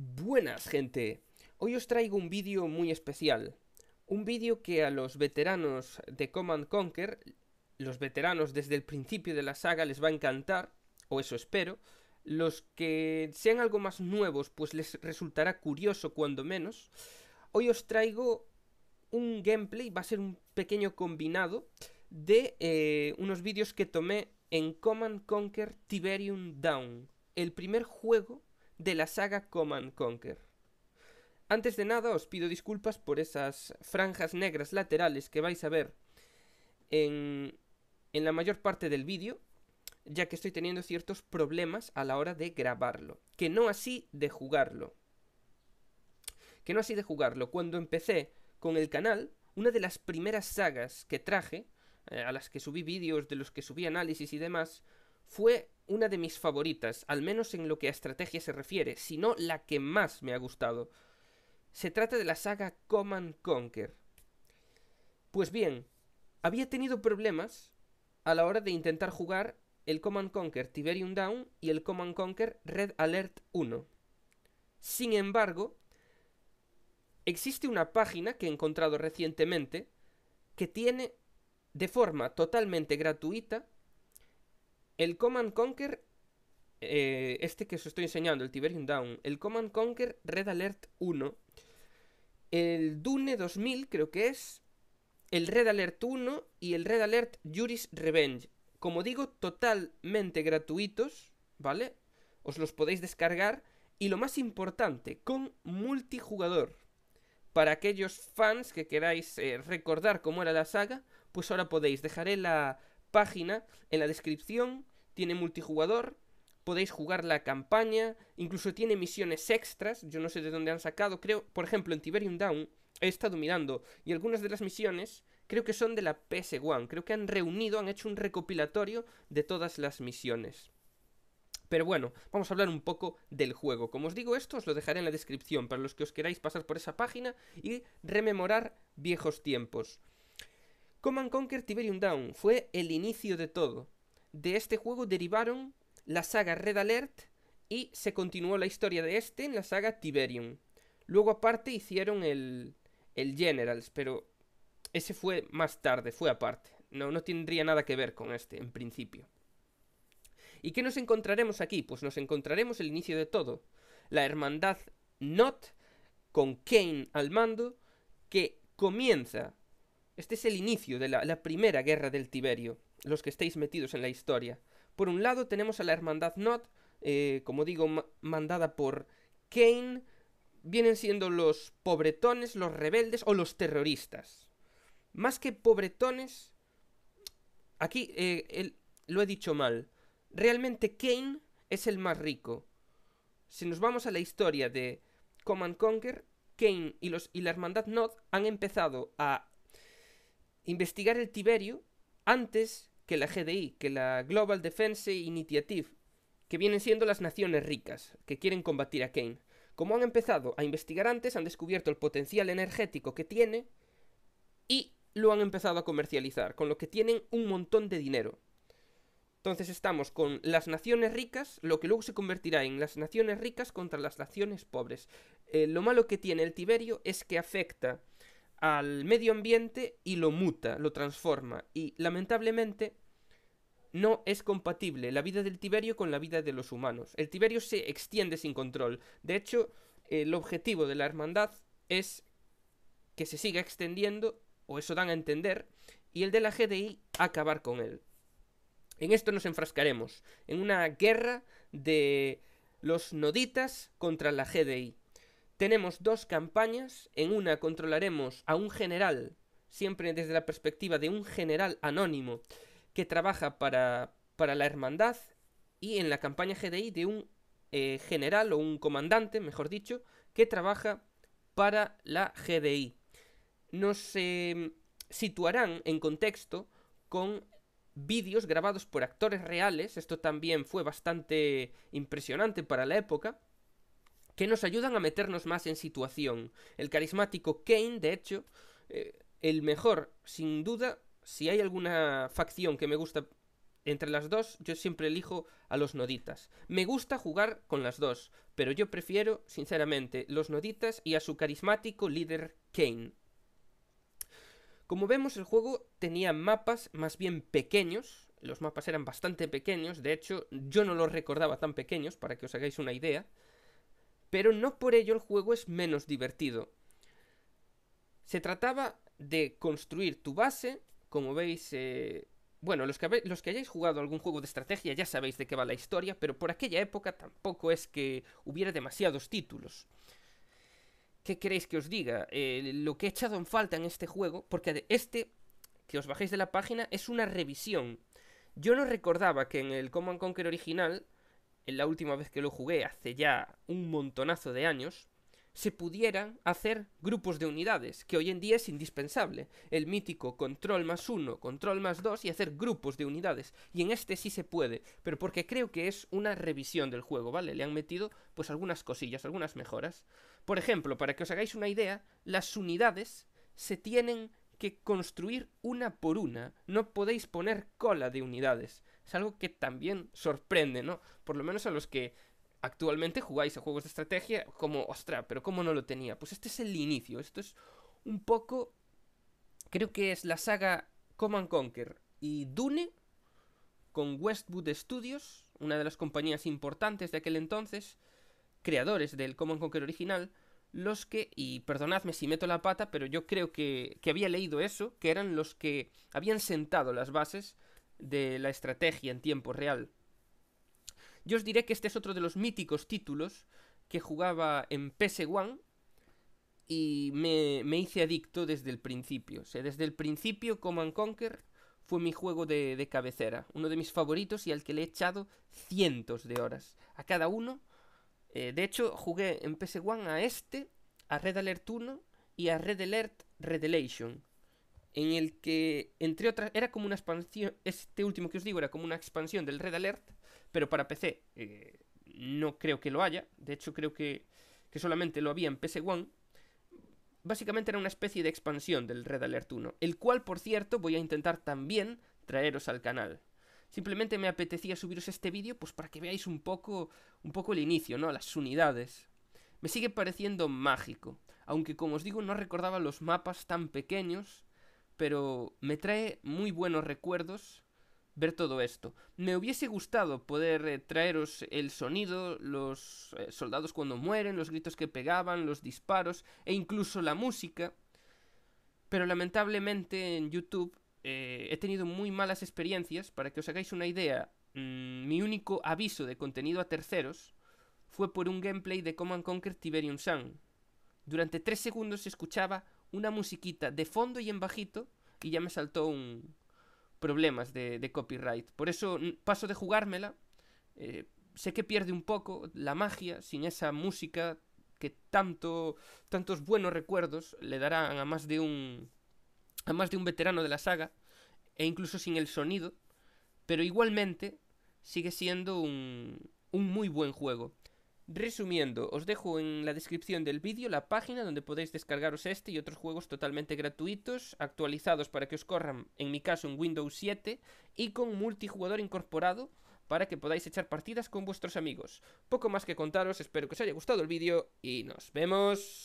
Buenas gente, hoy os traigo un vídeo muy especial, un vídeo que a los veteranos de Command Conquer, los veteranos desde el principio de la saga les va a encantar, o eso espero, los que sean algo más nuevos pues les resultará curioso cuando menos, hoy os traigo un gameplay, va a ser un pequeño combinado de eh, unos vídeos que tomé en Command Conquer Tiberium Down, el primer juego de la saga Command Conquer. Antes de nada os pido disculpas por esas franjas negras laterales que vais a ver en, en la mayor parte del vídeo, ya que estoy teniendo ciertos problemas a la hora de grabarlo, que no así de jugarlo. Que no así de jugarlo. Cuando empecé con el canal, una de las primeras sagas que traje, eh, a las que subí vídeos, de los que subí análisis y demás, fue una de mis favoritas, al menos en lo que a estrategia se refiere, sino la que más me ha gustado. Se trata de la saga Command Conquer. Pues bien, había tenido problemas a la hora de intentar jugar el Command Conquer Tiberium Down y el Command Conquer Red Alert 1. Sin embargo, existe una página que he encontrado recientemente que tiene de forma totalmente gratuita el Command Conquer, eh, este que os estoy enseñando, el Tiberium Down, el Command Conquer Red Alert 1, el Dune 2000 creo que es, el Red Alert 1 y el Red Alert Juris Revenge. Como digo, totalmente gratuitos, ¿vale? Os los podéis descargar. Y lo más importante, con multijugador. Para aquellos fans que queráis eh, recordar cómo era la saga, pues ahora podéis. Dejaré la, página, en la descripción, tiene multijugador, podéis jugar la campaña, incluso tiene misiones extras, yo no sé de dónde han sacado, creo, por ejemplo, en Tiberium Down he estado mirando y algunas de las misiones creo que son de la PS1, creo que han reunido, han hecho un recopilatorio de todas las misiones. Pero bueno, vamos a hablar un poco del juego. Como os digo esto, os lo dejaré en la descripción para los que os queráis pasar por esa página y rememorar viejos tiempos. Command Conquer Tiberium Down fue el inicio de todo. De este juego derivaron la saga Red Alert y se continuó la historia de este en la saga Tiberium. Luego aparte hicieron el, el Generals, pero ese fue más tarde, fue aparte. No, no tendría nada que ver con este, en principio. ¿Y qué nos encontraremos aquí? Pues nos encontraremos el inicio de todo. La hermandad Not, con Kane al mando, que comienza este es el inicio de la, primera guerra del Tiberio, los que estáis metidos en la historia. Por un lado tenemos a la hermandad Not, eh, como digo, mandada por Kane, vienen siendo los pobretones, los rebeldes o los terroristas. Más que pobretones, aquí eh, lo he dicho mal, realmente Kane es el más rico. Si nos vamos a la historia de Command Conquer, Kane y, y la hermandad Nod han empezado a investigar el Tiberio antes que la GDI, que la Global Defense Initiative, que vienen siendo las naciones ricas que quieren combatir a Kane. Como han empezado a investigar antes, han descubierto el potencial energético que tiene y lo han empezado a comercializar, con lo que tienen un montón de dinero. Entonces estamos con las naciones ricas, lo que luego se convertirá en las naciones ricas contra las naciones pobres. Eh, lo malo que tiene el Tiberio es que afecta al medio ambiente y lo muta, lo transforma. Y lamentablemente no es compatible la vida del Tiberio con la vida de los humanos. El Tiberio se extiende sin control. De hecho, el objetivo de la hermandad es que se siga extendiendo, o eso dan a entender, y el de la GDI acabar con él. En esto nos enfrascaremos, en una guerra de los noditas contra la GDI. Tenemos dos campañas, en una controlaremos a un general, siempre desde la perspectiva de un general anónimo que trabaja para, la hermandad, y en la campaña GDI de un eh, general o un comandante, mejor dicho, que trabaja para la GDI. Nos em, situarán en contexto con vídeos grabados por actores reales, esto también fue bastante impresionante para la época, que nos ayudan a meternos más en situación. El carismático Kane, de hecho, eh, el mejor, sin duda, si hay alguna facción que me gusta entre las dos, yo siempre elijo a los noditas. Me gusta jugar con las dos, pero yo prefiero, sinceramente, los noditas y a su carismático líder Kane. Como vemos, el juego tenía mapas más bien pequeños. Los mapas eran bastante pequeños, de hecho, yo no los recordaba tan pequeños, para que os hagáis una idea pero no por ello el juego es menos divertido. Se trataba de construir tu base, como veis, eh, bueno, los que, los que hayáis jugado algún juego de estrategia ya sabéis de qué va la historia, pero por aquella época tampoco es que hubiera demasiados títulos. ¿Qué queréis que os diga? Eh, lo que he echado en falta en este juego, porque este que os bajéis de la página es una revisión. Yo no recordaba que en el Command Conquer original en la última vez que lo jugué hace ya un montonazo de años, se pudieran hacer grupos de unidades, que hoy en día es indispensable. El mítico control más uno, control más dos y hacer grupos de unidades. Y en este sí se puede, pero porque creo que es una revisión del juego, ¿vale? Le han metido pues algunas cosillas, algunas mejoras. Por ejemplo, para que os hagáis una idea, las unidades se tienen que construir una por una. No podéis poner cola de unidades es algo que también sorprende, ¿no? Por lo menos a los que actualmente jugáis a juegos de estrategia, como, ostra, pero ¿cómo no lo tenía? Pues este es el inicio, esto es un poco, creo que es la saga Command Conquer y Dune con Westwood Studios, una de las compañías importantes de aquel entonces, creadores del Common Conquer original, los que, y perdonadme si meto la pata, pero yo creo que, que había leído eso, que eran los que habían sentado las bases de la estrategia en tiempo real. Yo os diré que este es otro de los míticos títulos que jugaba en PS1 y me, me hice adicto desde el principio. desde el principio Command Conquer fue mi juego de, de, cabecera, uno de mis favoritos y al que le he echado cientos de horas a cada uno. Eh, de hecho, jugué en PS1 a este, a Red Alert 1 y a Red Alert Revelation, en el que, entre otras, era como una expansión, este último que os digo era como una expansión del Red Alert, pero para PC eh, no creo que lo haya, de hecho creo que, solamente lo había en PS1. Básicamente era una especie de expansión del Red Alert 1, el cual por cierto voy a intentar también traeros al canal. Simplemente me apetecía subiros este vídeo pues para que veáis un poco, un poco el inicio, ¿no? Las unidades. Me sigue pareciendo mágico, aunque como os digo no recordaba los mapas tan pequeños pero me trae muy buenos recuerdos ver todo esto. Me hubiese gustado poder eh, traeros el sonido, los eh, soldados cuando mueren, los gritos que pegaban, los disparos e incluso la música, pero lamentablemente en YouTube eh, he tenido muy malas experiencias. Para que os hagáis una idea, mm, mi único aviso de contenido a terceros fue por un gameplay de Command Conquer Tiberium Sun. Durante tres segundos se escuchaba una musiquita de fondo y en bajito y ya me saltó un problemas de, copyright. Por eso paso de jugármela. Eh, sé que pierde un poco la magia sin esa música que tanto tantos buenos recuerdos le darán a más de un a más de un veterano de la saga e incluso sin el sonido, pero igualmente sigue siendo un, un muy buen juego. Resumiendo, os dejo en la descripción del vídeo la página donde podéis descargaros este y otros juegos totalmente gratuitos, actualizados para que os corran, en mi caso en Windows 7, y con multijugador incorporado para que podáis echar partidas con vuestros amigos. Poco más que contaros, espero que os haya gustado el vídeo y nos vemos.